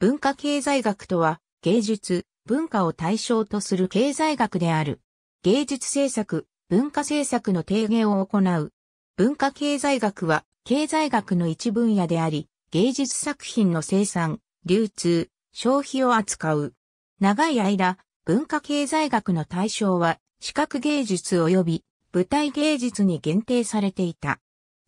文化経済学とは、芸術、文化を対象とする経済学である。芸術政策、文化政策の提言を行う。文化経済学は、経済学の一分野であり、芸術作品の生産、流通、消費を扱う。長い間、文化経済学の対象は、視覚芸術及び舞台芸術に限定されていた。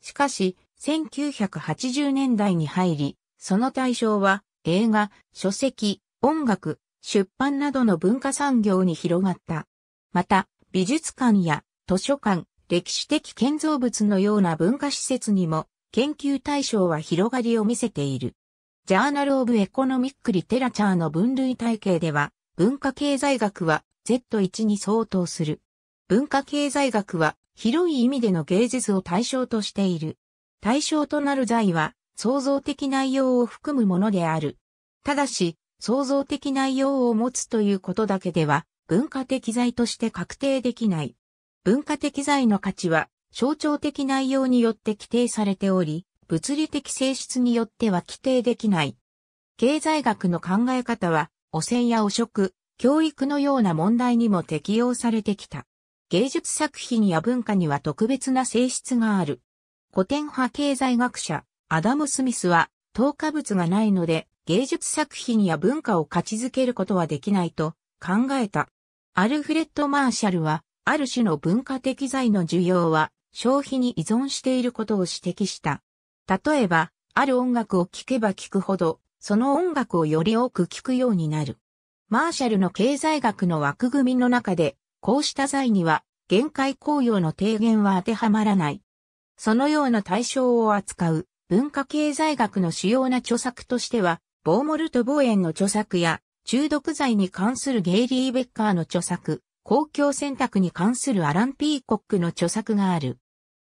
しかし、1980年代に入り、その対象は映画、書籍、音楽、出版などの文化産業に広がった。また、美術館や図書館、歴史的建造物のような文化施設にも研究対象は広がりを見せている。ジャーナル・オブ・エコノミック・リテラチャーの分類体系では、文化経済学は Z1 に相当する。文化経済学は広い意味での芸術を対象としている。対象となる財は創造的内容を含むものである。ただし、創造的内容を持つということだけでは、文化的財として確定できない。文化的財の価値は、象徴的内容によって規定されており、物理的性質によっては規定できない。経済学の考え方は、汚染や汚職、教育のような問題にも適用されてきた。芸術作品や文化には特別な性質がある。古典派経済学者、アダム・スミスは、投下物がないので、芸術作品や文化を価値づけることはできないと考えた。アルフレッド・マーシャルは、ある種の文化的財の需要は消費に依存していることを指摘した。例えば、ある音楽を聴けば聴くほど、その音楽をより多く聴くようになる。マーシャルの経済学の枠組みの中で、こうした財には、限界効用の提言は当てはまらない。そのような対象を扱う文化経済学の主要な著作としては、ボーモルト・望遠の著作や、中毒剤に関するゲイリー・ベッカーの著作、公共選択に関するアラン・ピーコックの著作がある。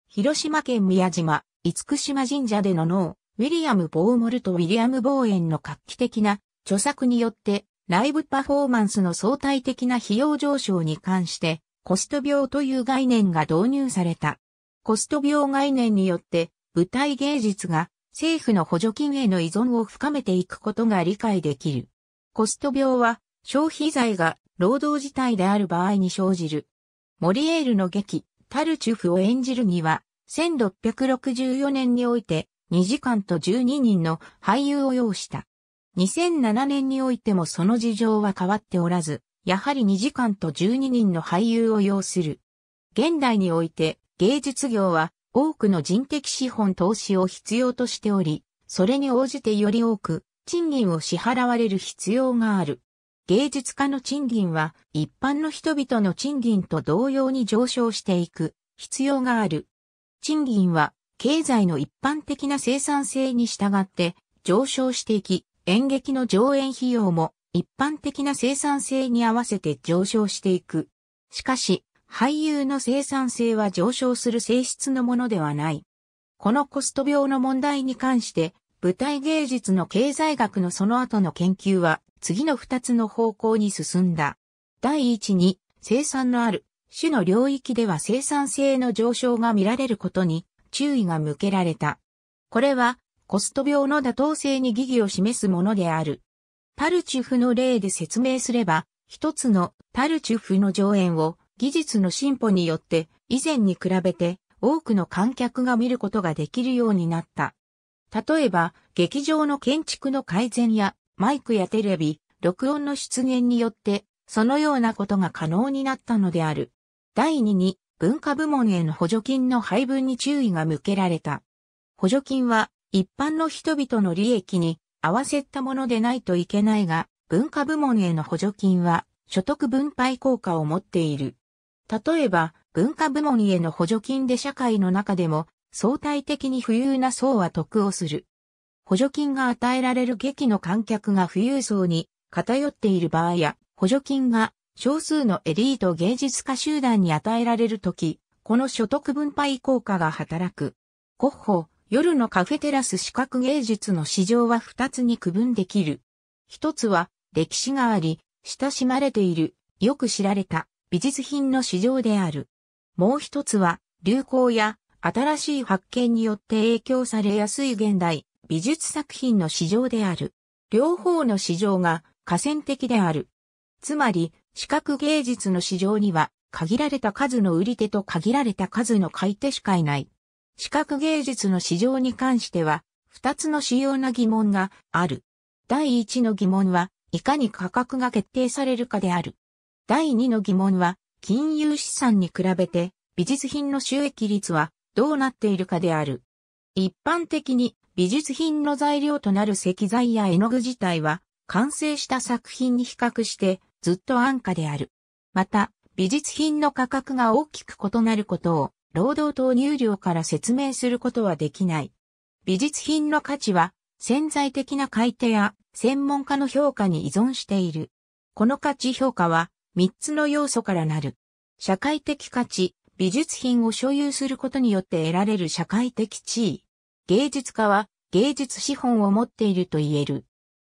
広島県宮島、厳島神社での脳、ウィリアム・ボーモルト・ウィリアム・望遠の画期的な著作によって、ライブパフォーマンスの相対的な費用上昇に関して、コスト病という概念が導入された。コスト病概念によって、舞台芸術が政府の補助金への依存を深めていくことが理解できる。コスト病は消費財が労働自体である場合に生じる。モリエールの劇、タルチュフを演じるには、1664年において2時間と12人の俳優を要した。2007年においてもその事情は変わっておらず、やはり2時間と12人の俳優を要する。現代において芸術業は多くの人的資本投資を必要としており、それに応じてより多く賃金を支払われる必要がある。芸術家の賃金は一般の人々の賃金と同様に上昇していく必要がある。賃金は経済の一般的な生産性に従って上昇していき、演劇の上演費用も一般的な生産性に合わせて上昇していく。しかし、俳優の生産性は上昇する性質のものではない。このコスト病の問題に関して、舞台芸術の経済学のその後の研究は、次の二つの方向に進んだ。第一に、生産のある、種の領域では生産性の上昇が見られることに注意が向けられた。これは、コスト病の妥当性に疑義を示すものである。パルチュフの例で説明すれば、一つのパルチュフの上演を技術の進歩によって以前に比べて多くの観客が見ることができるようになった。例えば、劇場の建築の改善やマイクやテレビ、録音の出現によって、そのようなことが可能になったのである。第2に、文化部門への補助金の配分に注意が向けられた。補助金は、一般の人々の利益に合わせたものでないといけないが、文化部門への補助金は、所得分配効果を持っている。例えば、文化部門への補助金で社会の中でも相対的に富裕な層は得をする。補助金が与えられる劇の観客が富裕層に偏っている場合や、補助金が少数のエリート芸術家集団に与えられるとき、この所得分配効果が働く。ゴッホ、夜のカフェテラス視覚芸術の市場は二つに区分できる。一つは歴史があり、親しまれている、よく知られた、美術品の市場である。もう一つは、流行や新しい発見によって影響されやすい現代、美術作品の市場である。両方の市場が河川的である。つまり、視覚芸術の市場には、限られた数の売り手と限られた数の買い手しかいない。視覚芸術の市場に関しては、二つの主要な疑問がある。第一の疑問は、いかに価格が決定されるかである。第2の疑問は、金融資産に比べて、美術品の収益率はどうなっているかである。一般的に美術品の材料となる石材や絵の具自体は完成した作品に比較してずっと安価である。また、美術品の価格が大きく異なることを労働投入量から説明することはできない。美術品の価値は潜在的な買い手や専門家の評価に依存している。この価値評価は三つの要素からなる。社会的価値、美術品を所有することによって得られる社会的地位。芸術家は芸術資本を持っていると言える。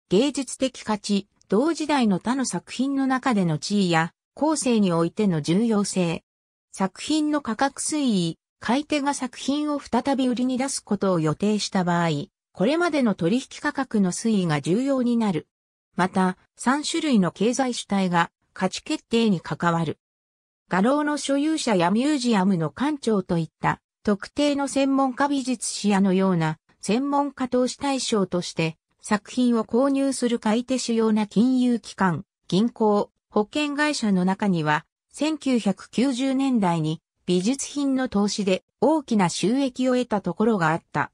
芸術的価値、同時代の他の作品の中での地位や、後世においての重要性。作品の価格推移、買い手が作品を再び売りに出すことを予定した場合、これまでの取引価格の推移が重要になる。また、3種類の経済主体が価値決定に関わる。画廊の所有者やミュージアムの館長といった特定の専門家美術師やのような専門家投資対象として作品を購入する買い手主要な金融機関、銀行、保険会社の中には1990年代に美術品の投資で大きな収益を得たところがあった。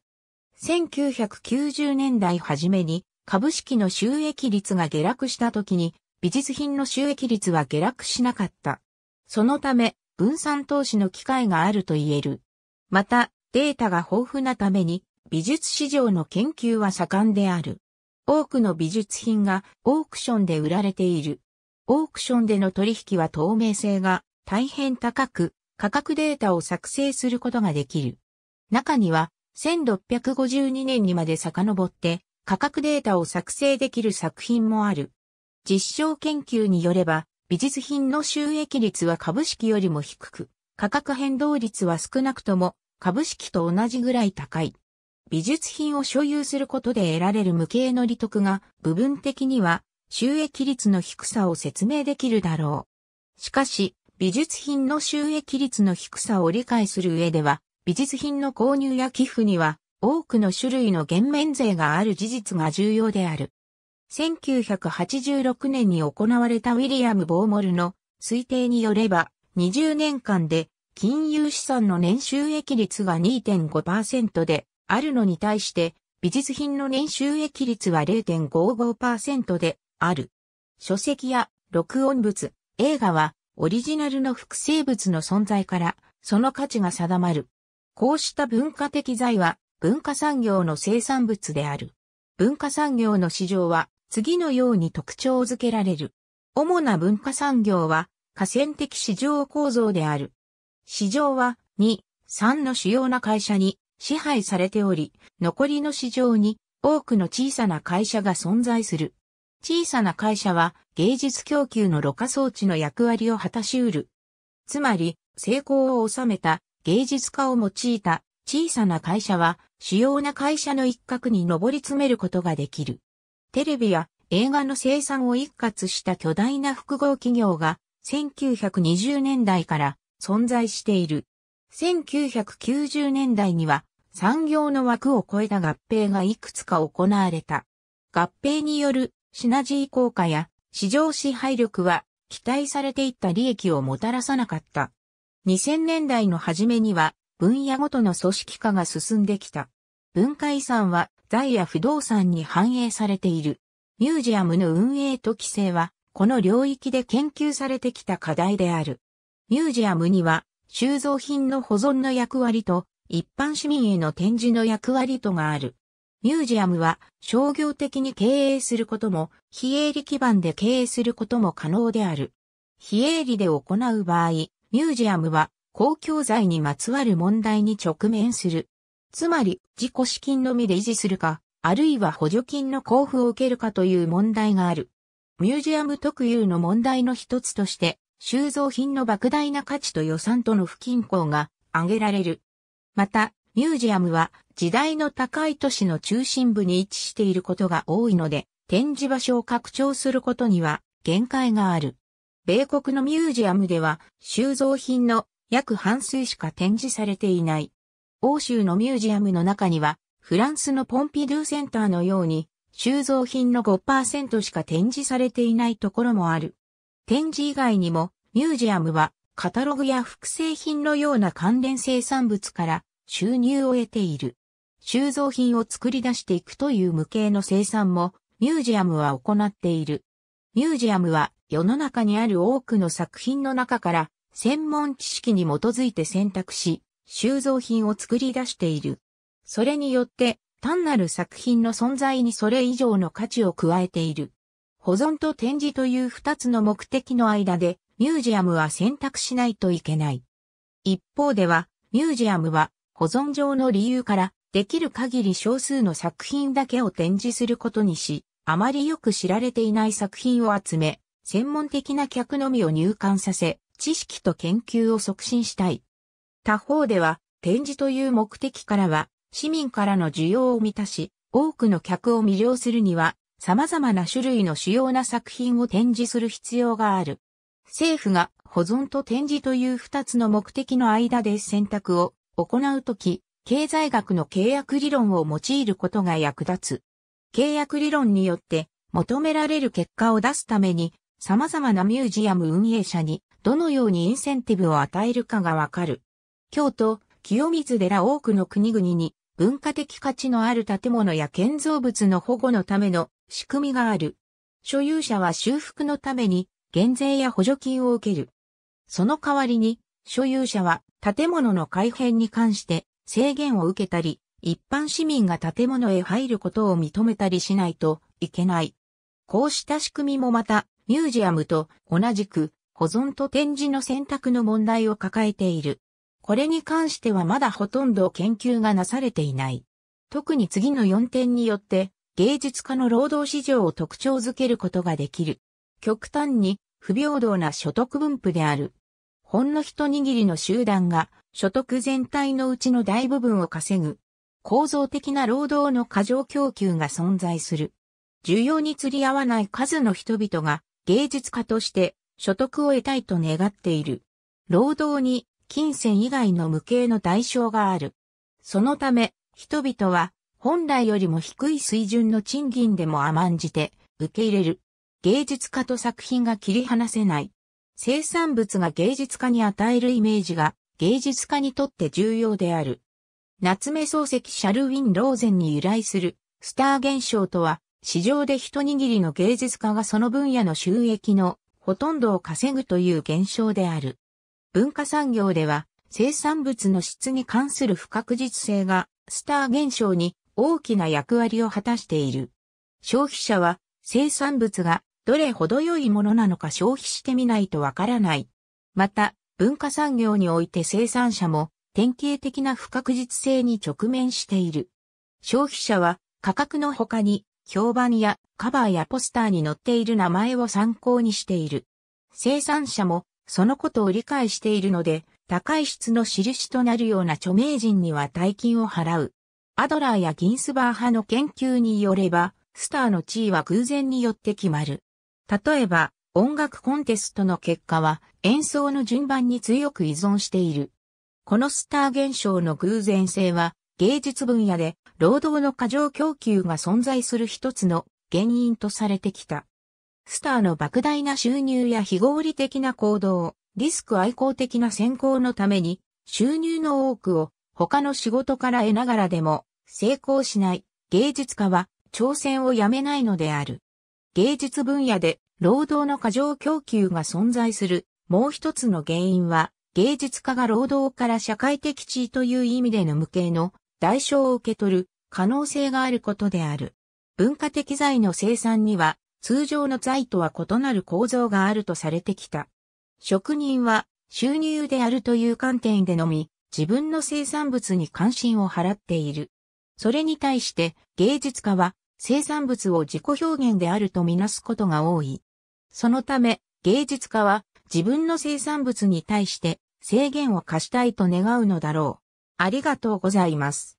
1990年代初めに株式の収益率が下落した時に美術品の収益率は下落しなかった。そのため、分散投資の機会があると言える。また、データが豊富なために、美術市場の研究は盛んである。多くの美術品がオークションで売られている。オークションでの取引は透明性が大変高く、価格データを作成することができる。中には、1652年にまで遡って、価格データを作成できる作品もある。実証研究によれば、美術品の収益率は株式よりも低く、価格変動率は少なくとも株式と同じぐらい高い。美術品を所有することで得られる無形の利得が部分的には収益率の低さを説明できるだろう。しかし、美術品の収益率の低さを理解する上では、美術品の購入や寄付には多くの種類の減免税がある事実が重要である。1986年に行われたウィリアム・ボーモルの推定によれば、20年間で金融資産の年収益率が2.5%であるのに対して、美術品の年収益率は0.55%である。書籍や録音物、映画はオリジナルの複製物の存在からその価値が定まる。こうした文化的財は文化産業の生産物である。文化産業の市場は次のように特徴づけられる。主な文化産業は、河川的市場構造である。市場は、2、3の主要な会社に支配されており、残りの市場に多くの小さな会社が存在する。小さな会社は芸術供給のろ過装置の役割を果たし得る。つまり、成功を収めた芸術家を用いた小さな会社は主要な会社の一角に上り詰めることができる。テレビや映画の生産を一括した巨大な複合企業が1920年代から存在している。1990年代には産業の枠を超えた合併がいくつか行われた。合併によるシナジー効果や市場支配力は期待されていった利益をもたらさなかった。2000年代の初めには分野ごとの組織化が進んできた。文化遺産は財や不動産に反映されている。ミュージアムの運営と規制は、この領域で研究されてきた課題である。ミュージアムには、収蔵品の保存の役割と、一般市民への展示の役割とがある。ミュージアムは商業的に経営することも、非営利基盤で経営することも可能である。非営利で行う場合、ミュージアムは公共財にまつわる問題に直面する。つまり、自己資金のみで維持するか、あるいは補助金の交付を受けるかという問題がある。ミュージアム特有の問題の一つとして、収蔵品の莫大な価値と予算との不均衡が挙げられる。また、ミュージアムは時代の高い都市の中心部に位置していることが多いので、展示場所を拡張することには限界がある。米国のミュージアムでは収蔵品の約半数しか展示されていない。欧州のミュージアムの中には、フランスのポンピドゥセンターのように、収蔵品の5%しか展示されていないところもある。展示以外にも、ミュージアムは、カタログや複製品のような関連生産物から収入を得ている。収蔵品を作り出していくという無形の生産も、ミュージアムは行っている。ミュージアムは世の中にある多くの作品の中から専門知識に基づいて選択し、収蔵品を作り出している。それによって、単なる作品の存在にそれ以上の価値を加えている。保存と展示という二つの目的の間で、ミュージアムは選択しないといけない。一方では、ミュージアムは保存上の理由から、できる限り少数の作品だけを展示することにし、あまりよく知られていない作品を集め、専門的な客のみを入館させ、知識と研究を促進したい。他方では、展示という目的からは、市民からの需要を満たし、多くの客を魅了するには、様々な種類の主要な作品を展示する必要がある。政府が保存と展示という二つの目的の間で選択を行うとき、経済学の契約理論を用いることが役立つ。契約理論によって求められる結果を出すために、様々なミュージアム運営者にどのようにインセンティブを与えるかがわかる。京都、清水寺多くの国々に文化的価値のある建物や建造物の保護のための仕組みがある。所有者は修復のために減税や補助金を受ける。その代わりに、所有者は建物の改変に関して制限を受けたり、一般市民が建物へ入ることを認めたりしないといけない。こうした仕組みもまた、ミュージアムと同じく保存と展示の選択の問題を抱えている。これに関してはまだほとんど研究がなされていない。特に次の4点によって芸術家の労働市場を特徴づけることができる。極端に不平等な所得分布である。ほんの一握りの集団が所得全体のうちの大部分を稼ぐ。構造的な労働の過剰供給が存在する。需要に釣り合わない数の人々が芸術家として所得を得たいと願っている。労働に金銭以外の無形の代償がある。そのため、人々は本来よりも低い水準の賃金でも甘んじて受け入れる。芸術家と作品が切り離せない。生産物が芸術家に与えるイメージが芸術家にとって重要である。夏目漱石シャルウィン・ローゼンに由来するスター現象とは、市場で一握りの芸術家がその分野の収益のほとんどを稼ぐという現象である。文化産業では生産物の質に関する不確実性がスター現象に大きな役割を果たしている。消費者は生産物がどれほど良いものなのか消費してみないとわからない。また、文化産業において生産者も典型的な不確実性に直面している。消費者は価格の他に評判やカバーやポスターに載っている名前を参考にしている。生産者もそのことを理解しているので、高い質の印となるような著名人には大金を払う。アドラーやギンスバー派の研究によれば、スターの地位は偶然によって決まる。例えば、音楽コンテストの結果は演奏の順番に強く依存している。このスター現象の偶然性は芸術分野で労働の過剰供給が存在する一つの原因とされてきた。スターの莫大な収入や非合理的な行動、リスク愛好的な選考のために、収入の多くを他の仕事から得ながらでも成功しない芸術家は挑戦をやめないのである。芸術分野で労働の過剰供給が存在するもう一つの原因は芸術家が労働から社会的地位という意味での無形の代償を受け取る可能性があることである。文化的財の生産には通常の財とは異なる構造があるとされてきた。職人は収入であるという観点でのみ、自分の生産物に関心を払っている。それに対して芸術家は生産物を自己表現であるとみなすことが多い。そのため芸術家は自分の生産物に対して制限を課したいと願うのだろう。ありがとうございます。